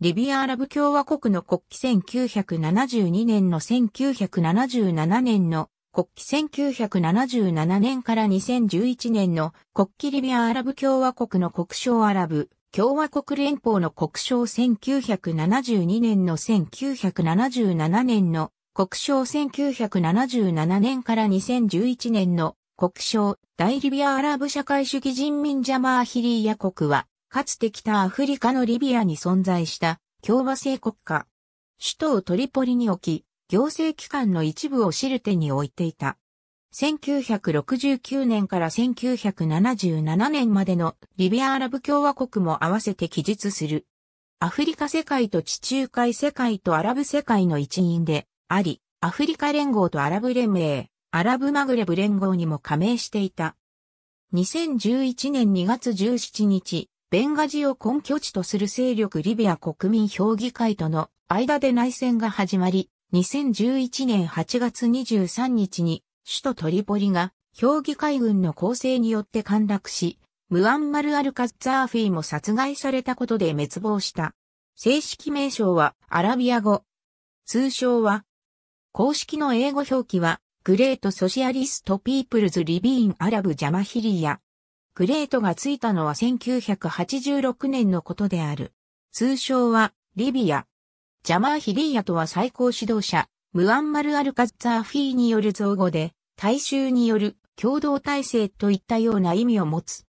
リビアアラブ共和国の国旗1972年の1977年の国旗1977年から2011年の国旗リビアアラブ共和国の国章アラブ共和国連邦の国章1972年の1977年の国章1977年から2011年の国章大リビアアラブ社会主義人民ジャマーヒリーヤ国はかつて北アフリカのリビアに存在した共和制国家。首都をトリポリに置き、行政機関の一部をシルテに置いていた。1969年から1977年までのリビアアラブ共和国も合わせて記述する。アフリカ世界と地中海世界とアラブ世界の一員であり、アフリカ連合とアラブ連盟、アラブマグレブ連合にも加盟していた。2011年2月17日、ベンガジを根拠地とする勢力リビア国民評議会との間で内戦が始まり、2011年8月23日に首都トリポリが評議会軍の構成によって陥落し、ムアンマル・アルカッザーフィーも殺害されたことで滅亡した。正式名称はアラビア語。通称は、公式の英語表記は、グレート・ソシアリスト・ピープルズ・リビーン・アラブ・ジャマヒリア。プレートがついたのは1986年のことである。通称は、リビア。ジャマーヒリーヤとは最高指導者、ムアンマル・アルカッツァーフィーによる造語で、大衆による共同体制といったような意味を持つ。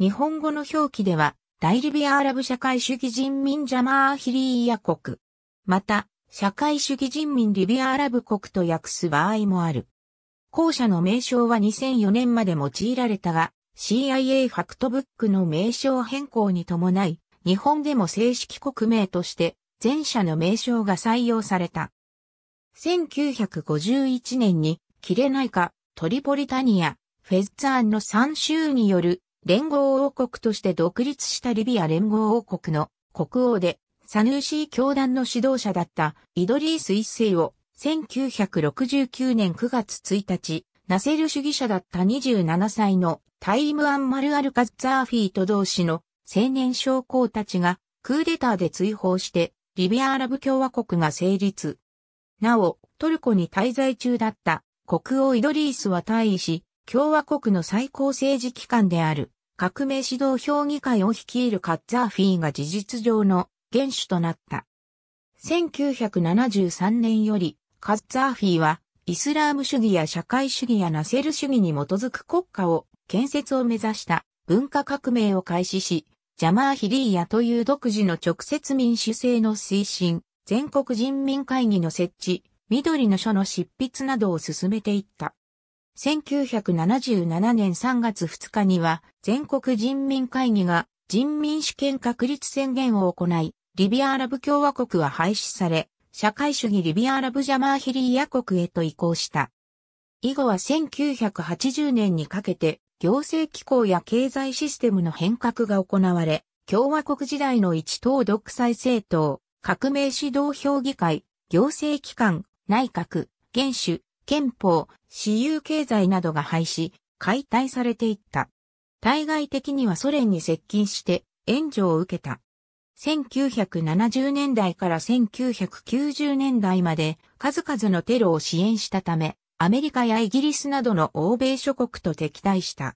日本語の表記では、大リビアアラブ社会主義人民ジャマーヒリーヤ国。また、社会主義人民リビアアラブ国と訳す場合もある。後者の名称は2004年まで用いられたが、CIA ファクトブックの名称変更に伴い、日本でも正式国名として前者の名称が採用された。1951年にキレナイカ、トリポリタニア、フェッツァンの3州による連合王国として独立したリビア連合王国の国王でサヌーシー教団の指導者だったイドリース一世を1969年9月1日ナセル主義者だった27歳のタイム・アン・マル・アル・カッツーフィーと同士の青年将校たちがクーデターで追放してリビアアラブ共和国が成立。なお、トルコに滞在中だった国王イドリースは退位し、共和国の最高政治機関である革命指導評議会を率いるカッツーフィーが事実上の元首となった。1973年よりカッツーフィーはイスラーム主義や社会主義やナセル主義に基づく国家を建設を目指した文化革命を開始し、ジャマーヒリーヤという独自の直接民主制の推進、全国人民会議の設置、緑の書の執筆などを進めていった。1977年3月2日には全国人民会議が人民主権確立宣言を行い、リビアアラブ共和国は廃止され、社会主義リビアラブジャマーヒリーヤ国へと移行した。以後は1980年にかけて行政機構や経済システムの変革が行われ、共和国時代の一党独裁政党、革命指導評議会、行政機関、内閣、元首、憲法、私有経済などが廃止、解体されていった。対外的にはソ連に接近して援助を受けた。1970年代から1990年代まで数々のテロを支援したため、アメリカやイギリスなどの欧米諸国と敵対した。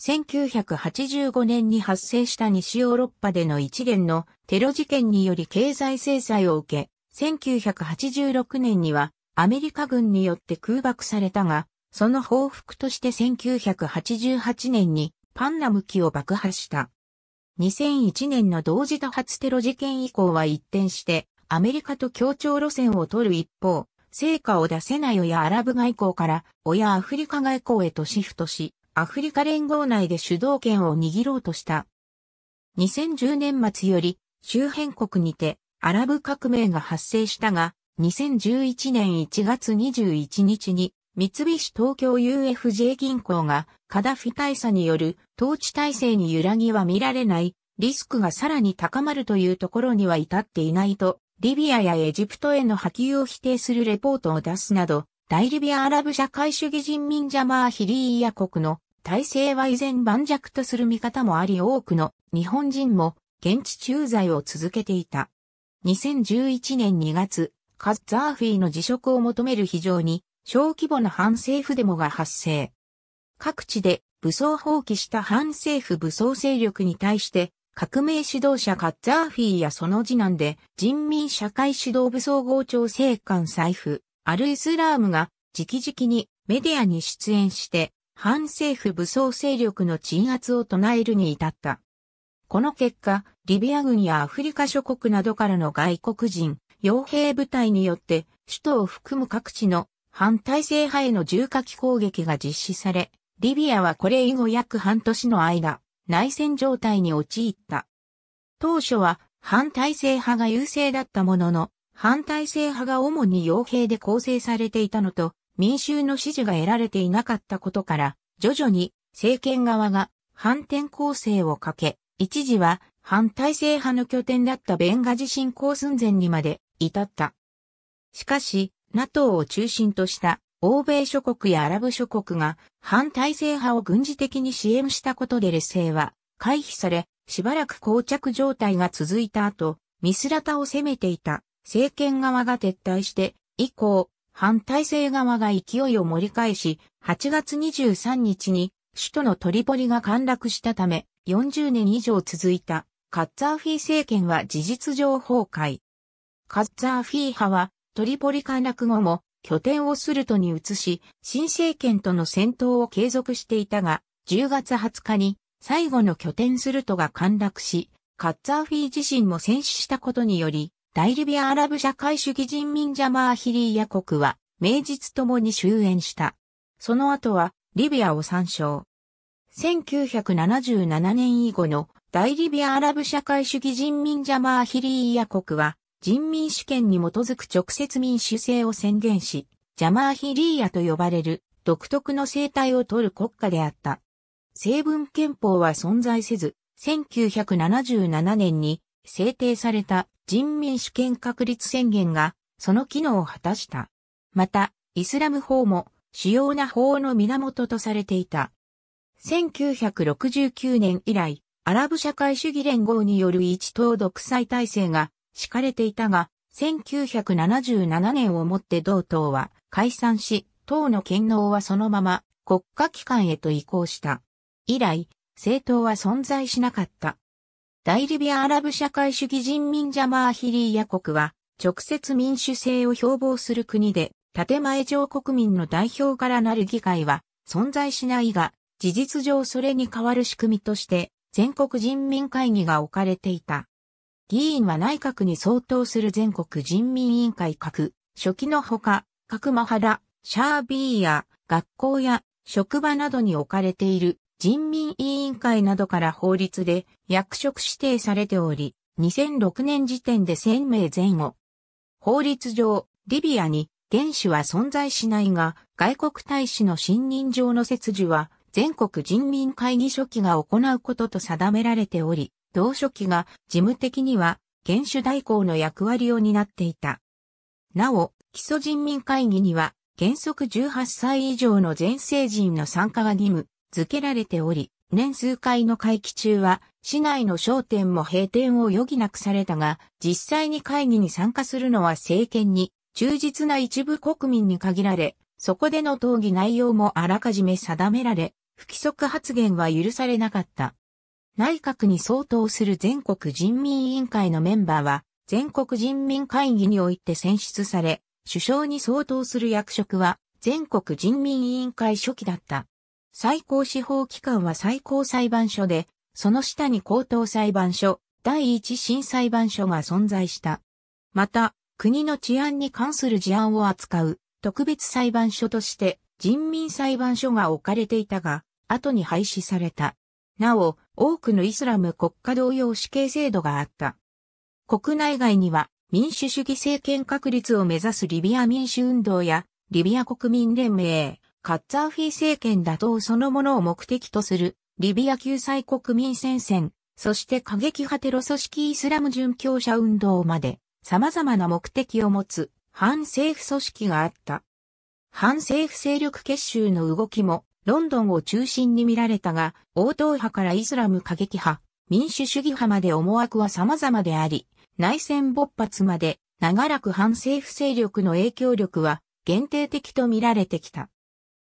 1985年に発生した西ヨーロッパでの一連のテロ事件により経済制裁を受け、1986年にはアメリカ軍によって空爆されたが、その報復として1988年にパンナム機を爆破した。2001年の同時多発テロ事件以降は一転して、アメリカと協調路線を取る一方、成果を出せない親アラブ外交から親アフリカ外交へとシフトし、アフリカ連合内で主導権を握ろうとした。2010年末より周辺国にてアラブ革命が発生したが、2011年1月21日に三菱東京 UFJ 銀行がカダフィ大佐による統治体制に揺らぎは見られない、リスクがさらに高まるというところには至っていないと、リビアやエジプトへの波及を否定するレポートを出すなど、大リビアアラブ社会主義人民ジャマーヒリーヤ国の体制は依然盤石とする見方もあり多くの日本人も現地駐在を続けていた。2011年2月、カッザーフィーの辞職を求める非常に小規模な反政府デモが発生。各地で武装放棄した反政府武装勢力に対して、革命指導者カッザーフィーやその次男で人民社会指導武装合調政官財布、アル・イスラームが直々にメディアに出演して反政府武装勢力の鎮圧を唱えるに至った。この結果、リビア軍やアフリカ諸国などからの外国人、傭兵部隊によって首都を含む各地の反体制派への重火器攻撃が実施され、リビアはこれ以後約半年の間、内戦状態に陥った。当初は反体制派が優勢だったものの、反体制派が主に傭兵で構成されていたのと、民衆の支持が得られていなかったことから、徐々に政権側が反転攻勢をかけ、一時は反体制派の拠点だったベンガジ侵攻寸前にまで至った。しかし、NATO を中心とした欧米諸国やアラブ諸国が反体制派を軍事的に支援したことで劣勢は回避され、しばらく膠着状態が続いた後、ミスラタを攻めていた政権側が撤退して以降、反体制側が勢いを盛り返し、8月23日に首都のトリポリが陥落したため、40年以上続いたカッツァーフィー政権は事実上崩壊。カッツァーフィー派はトリポリ陥落後も拠点をスルトに移し、新政権との戦闘を継続していたが、10月20日に最後の拠点スルトが陥落し、カッツァーフィー自身も戦死したことにより、大リビアアラブ社会主義人民ジャマーヒリーヤ国は、名実ともに終焉した。その後は、リビアを参照。1977年以後の大リビアアラブ社会主義人民ジャマーヒリーヤ国は、人民主権に基づく直接民主制を宣言し、ジャマーヒリーヤと呼ばれる独特の生態を取る国家であった。成文憲法は存在せず、1977年に制定された人民主権確立宣言がその機能を果たした。また、イスラム法も主要な法の源とされていた。1969年以来、アラブ社会主義連合による一党独裁体制が敷かれていたが、1977年をもって同党は解散し、党の権能はそのまま国家機関へと移行した。以来、政党は存在しなかった。大リビアアラブ社会主義人民ジャマーヒリーヤ国は、直接民主制を標榜する国で、建前上国民の代表からなる議会は存在しないが、事実上それに代わる仕組みとして、全国人民会議が置かれていた。議員は内閣に相当する全国人民委員会各、初期のほか、各マハラ、シャービーや学校や職場などに置かれている人民委員会などから法律で役職指定されており、2006年時点で1000名前後。法律上、リビアに原子は存在しないが、外国大使の信任上の設置は、全国人民会議書記が行うことと定められており、同書記が事務的には元首代行の役割を担っていた。なお、基礎人民会議には原則18歳以上の全成人の参加が義務付けられており、年数回の会期中は市内の商店も閉店を余儀なくされたが、実際に会議に参加するのは政権に忠実な一部国民に限られ、そこでの討議内容もあらかじめ定められ、不規則発言は許されなかった。内閣に相当する全国人民委員会のメンバーは、全国人民会議において選出され、首相に相当する役職は、全国人民委員会初期だった。最高司法機関は最高裁判所で、その下に高等裁判所、第一審裁判所が存在した。また、国の治安に関する事案を扱う特別裁判所として人民裁判所が置かれていたが、後に廃止された。なお、多くのイスラム国家同様死刑制度があった。国内外には民主主義政権確立を目指すリビア民主運動やリビア国民連盟、カッツァーフィ政権打倒そのものを目的とするリビア救済国民戦線、そして過激派テロ組織イスラム殉教者運動まで様々な目的を持つ反政府組織があった。反政府勢力結集の動きもロンドンを中心に見られたが、王党派からイスラム過激派、民主主義派まで思惑は様々であり、内戦勃発まで長らく反政府勢力の影響力は限定的と見られてきた。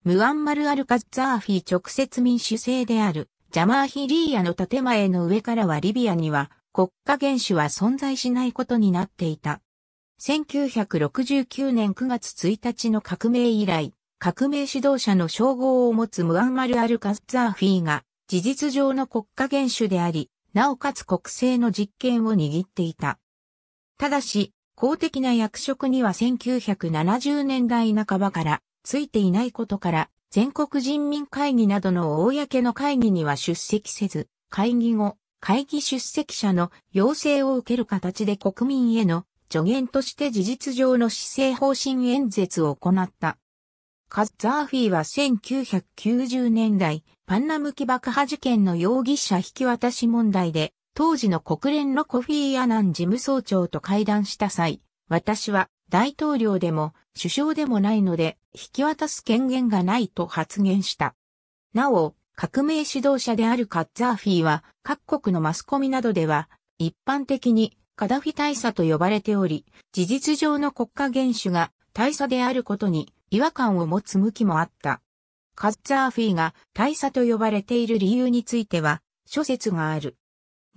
ムアンマル・アルカッザーフィ直接民主制であるジャマーヒリーヤの建前の上からはリビアには国家元首は存在しないことになっていた。1969年9月1日の革命以来、革命指導者の称号を持つムアンマル・アル・カッザーフィーが、事実上の国家元首であり、なおかつ国政の実権を握っていた。ただし、公的な役職には1970年代半ばからついていないことから、全国人民会議などの公の会議には出席せず、会議後、会議出席者の要請を受ける形で国民への助言として事実上の施政方針演説を行った。カッザーフィーは1990年代、パンナムキ爆破事件の容疑者引き渡し問題で、当時の国連のコフィー・アナン事務総長と会談した際、私は大統領でも首相でもないので引き渡す権限がないと発言した。なお、革命指導者であるカッザーフィーは各国のマスコミなどでは一般的にカダフィ大佐と呼ばれており、事実上の国家元首が大佐であることに違和感を持つ向きもあった。カッツァーフィーが大佐と呼ばれている理由については諸説がある。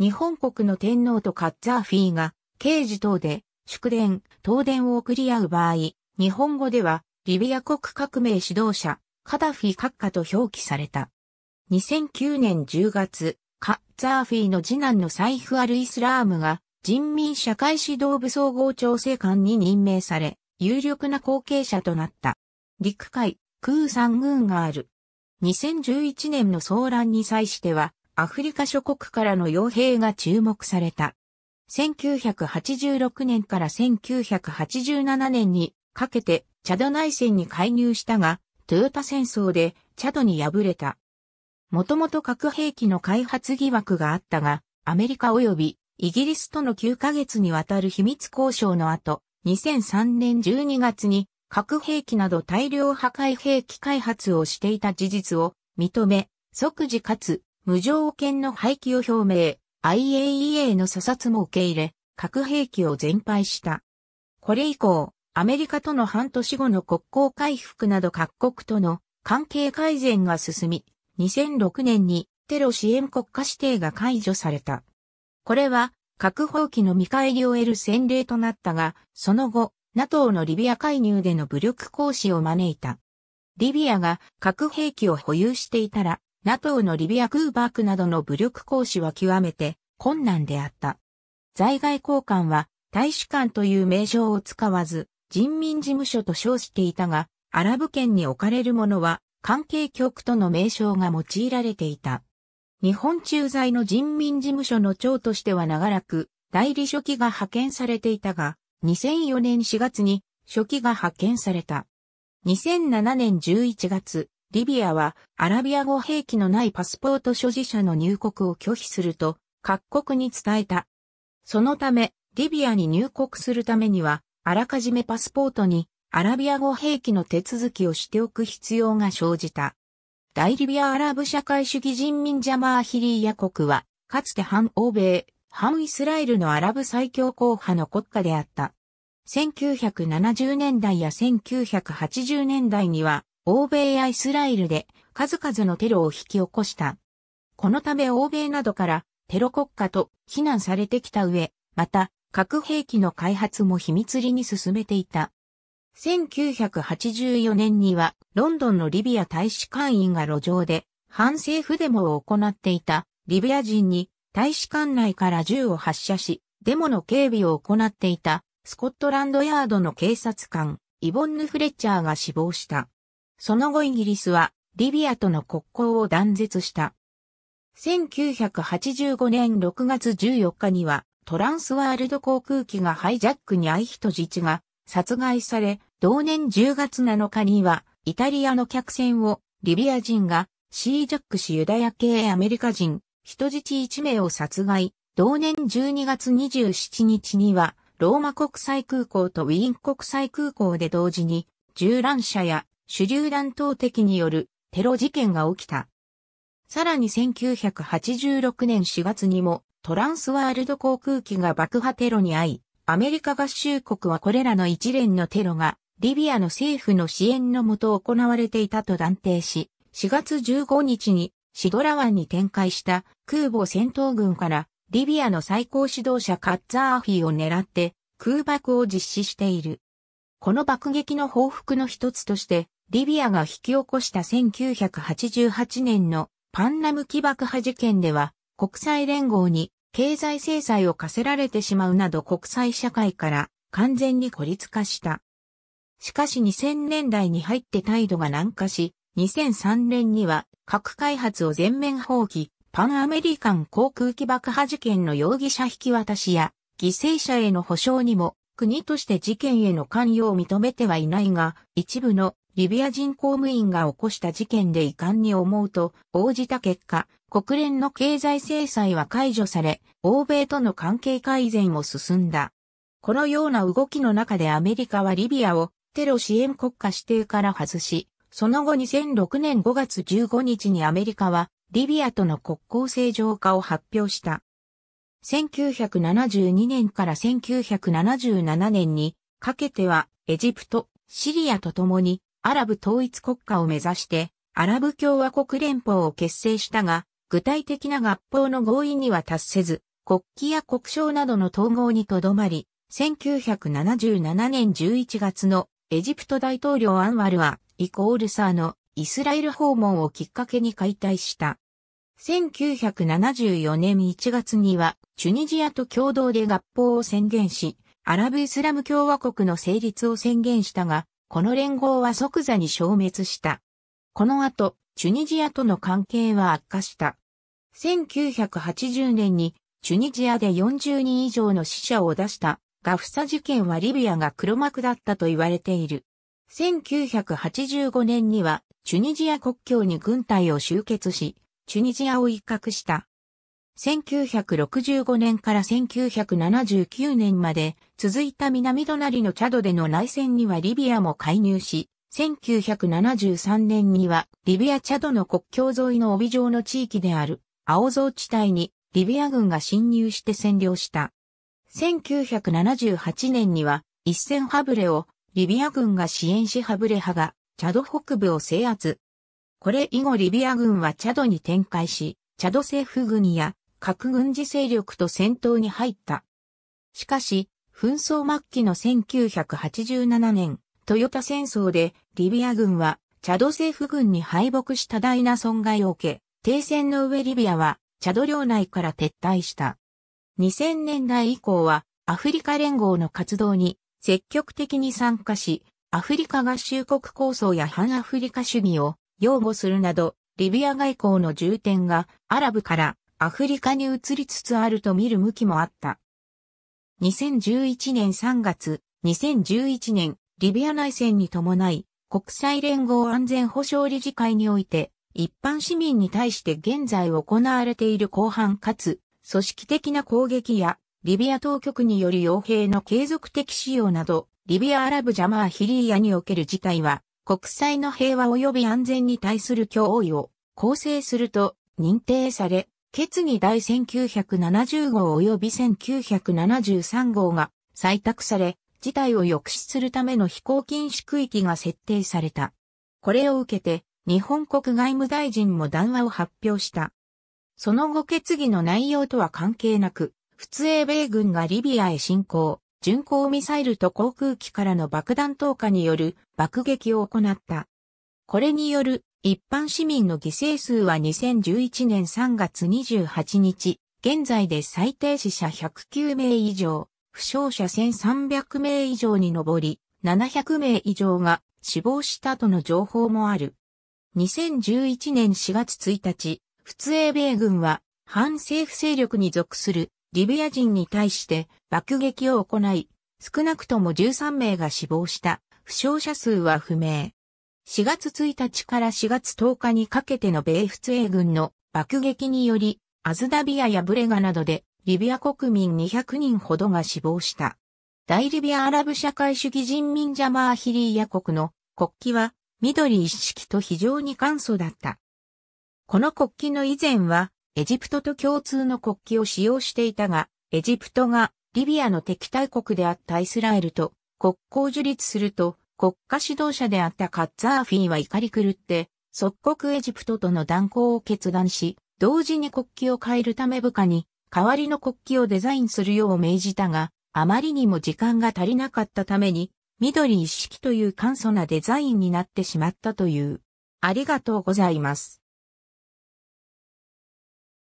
日本国の天皇とカッツァーフィーが刑事等で祝電、東電を送り合う場合、日本語ではリビア国革命指導者、カダフィ閣下と表記された。2009年10月、カッツァーフィーの次男のサイフ・アル・イスラームが人民社会指導部総合調整官に任命され、有力な後継者となった。陸海、空三軍がある。2011年の騒乱に際しては、アフリカ諸国からの傭兵が注目された。1986年から1987年にかけてチャド内戦に介入したが、トヨタ戦争でチャドに敗れた。もともと核兵器の開発疑惑があったが、アメリカ及びイギリスとの9ヶ月にわたる秘密交渉の後、2003年12月に核兵器など大量破壊兵器開発をしていた事実を認め、即時かつ無条件の廃棄を表明、IAEA の査察も受け入れ、核兵器を全廃した。これ以降、アメリカとの半年後の国交回復など各国との関係改善が進み、2006年にテロ支援国家指定が解除された。これは核放棄の見返りを得る先例となったが、その後、NATO のリビア介入での武力行使を招いた。リビアが核兵器を保有していたら、NATO のリビア空爆などの武力行使は極めて困難であった。在外交換は大使館という名称を使わず、人民事務所と称していたが、アラブ圏に置かれるものは関係局との名称が用いられていた。日本駐在の人民事務所の長としては長らく代理書記が派遣されていたが、2004年4月に初期が発見された。2007年11月、リビアはアラビア語兵器のないパスポート所持者の入国を拒否すると各国に伝えた。そのため、リビアに入国するためには、あらかじめパスポートにアラビア語兵器の手続きをしておく必要が生じた。大リビアアラブ社会主義人民ジャマーヒリーヤ国は、かつて反欧米反イスラエルのアラブ最強硬派の国家であった。1970年代や1980年代には、欧米やイスラエルで数々のテロを引き起こした。このため欧米などからテロ国家と非難されてきた上、また核兵器の開発も秘密裏に進めていた。1984年にはロンドンのリビア大使館員が路上で反政府デモを行っていたリビア人に大使館内から銃を発射し、デモの警備を行っていた、スコットランドヤードの警察官、イボンヌ・フレッチャーが死亡した。その後イギリスは、リビアとの国交を断絶した。1985年6月14日には、トランスワールド航空機がハイジャックに遭い人質が殺害され、同年10月7日には、イタリアの客船をリビア人がシージャックしユダヤ系アメリカ人人質1名を殺害、同年12月27日には、ローマ国際空港とウィーン国際空港で同時に、銃乱射や手榴弾投敵によるテロ事件が起きた。さらに1986年4月にも、トランスワールド航空機が爆破テロに遭い、アメリカ合衆国はこれらの一連のテロが、リビアの政府の支援のもと行われていたと断定し、4月15日にシドラ湾に展開した空母戦闘軍からリビアの最高指導者カッザーフィーを狙って空爆を実施している。この爆撃の報復の一つとして、リビアが引き起こした1988年のパンナム起爆破事件では、国際連合に経済制裁を課せられてしまうなど国際社会から完全に孤立化した。しかし2000年代に入って態度が軟化し、2003年には核開発を全面放棄、パンアメリカン航空機爆破事件の容疑者引き渡しや、犠牲者への補償にも、国として事件への関与を認めてはいないが、一部のリビア人公務員が起こした事件で遺憾に思うと応じた結果、国連の経済制裁は解除され、欧米との関係改善も進んだ。このような動きの中でアメリカはリビアをテロ支援国家指定から外し、その後2006年5月15日にアメリカはリビアとの国交正常化を発表した。1972年から1977年にかけてはエジプト、シリアと共にアラブ統一国家を目指してアラブ共和国連邦を結成したが、具体的な合法の合意には達せず、国旗や国章などの統合にとどまり、1977年11月のエジプト大統領アンワルはイコールサーのイスラエル訪問をきっかけに解体した。1974年1月にはチュニジアと共同で合法を宣言し、アラブイスラム共和国の成立を宣言したが、この連合は即座に消滅した。この後、チュニジアとの関係は悪化した。1980年にチュニジアで40人以上の死者を出したガフサ事件はリビアが黒幕だったと言われている。1985年にはチュニジア国境に軍隊を集結し、チュニジアを威嚇した。1965年から1979年まで続いた南隣のチャドでの内戦にはリビアも介入し、1973年にはリビアチャドの国境沿いの帯状の地域である青蔵地帯にリビア軍が侵入して占領した。1978年には一戦ハブレをリビア軍が支援しハブレ派が、チャド北部を制圧。これ以後リビア軍はチャドに展開し、チャド政府軍や核軍事勢力と戦闘に入った。しかし、紛争末期の1987年、トヨタ戦争でリビア軍はチャド政府軍に敗北し多大な損害を受け、停戦の上リビアはチャド領内から撤退した。2000年代以降はアフリカ連合の活動に積極的に参加し、アフリカ合衆国構想や反アフリカ主義を擁護するなど、リビア外交の重点がアラブからアフリカに移りつつあると見る向きもあった。2011年3月、2011年、リビア内戦に伴い、国際連合安全保障理事会において、一般市民に対して現在行われている広範かつ、組織的な攻撃やリビア当局による傭兵の継続的使用など、リビアアラブジャマーヒリーヤにおける事態は、国際の平和及び安全に対する脅威を構成すると認定され、決議第1970号及び1973号が採択され、事態を抑止するための飛行禁止区域が設定された。これを受けて、日本国外務大臣も談話を発表した。その後決議の内容とは関係なく、仏英米軍がリビアへ侵攻、巡航ミサイルと航空機からの爆弾投下による爆撃を行った。これによる一般市民の犠牲数は2011年3月28日、現在で最低死者109名以上、負傷者1300名以上に上り、700名以上が死亡したとの情報もある。2011年4月1日、仏英米軍は反政府勢力に属するリビア人に対して爆撃を行い、少なくとも13名が死亡した、負傷者数は不明。4月1日から4月10日にかけての米仏英軍の爆撃により、アズダビアやブレガなどで、リビア国民200人ほどが死亡した。大リビアアラブ社会主義人民ジャマーヒリーヤ国の国旗は緑一色と非常に簡素だった。この国旗の以前はエジプトと共通の国旗を使用していたが、エジプトがリビアの敵対国であったイスラエルと国交樹立すると、国家指導者であったカッザーフィーは怒り狂って、即刻エジプトとの断交を決断し、同時に国旗を変えるため部下に代わりの国旗をデザインするよう命じたが、あまりにも時間が足りなかったために、緑一色という簡素なデザインになってしまったという。ありがとうございます。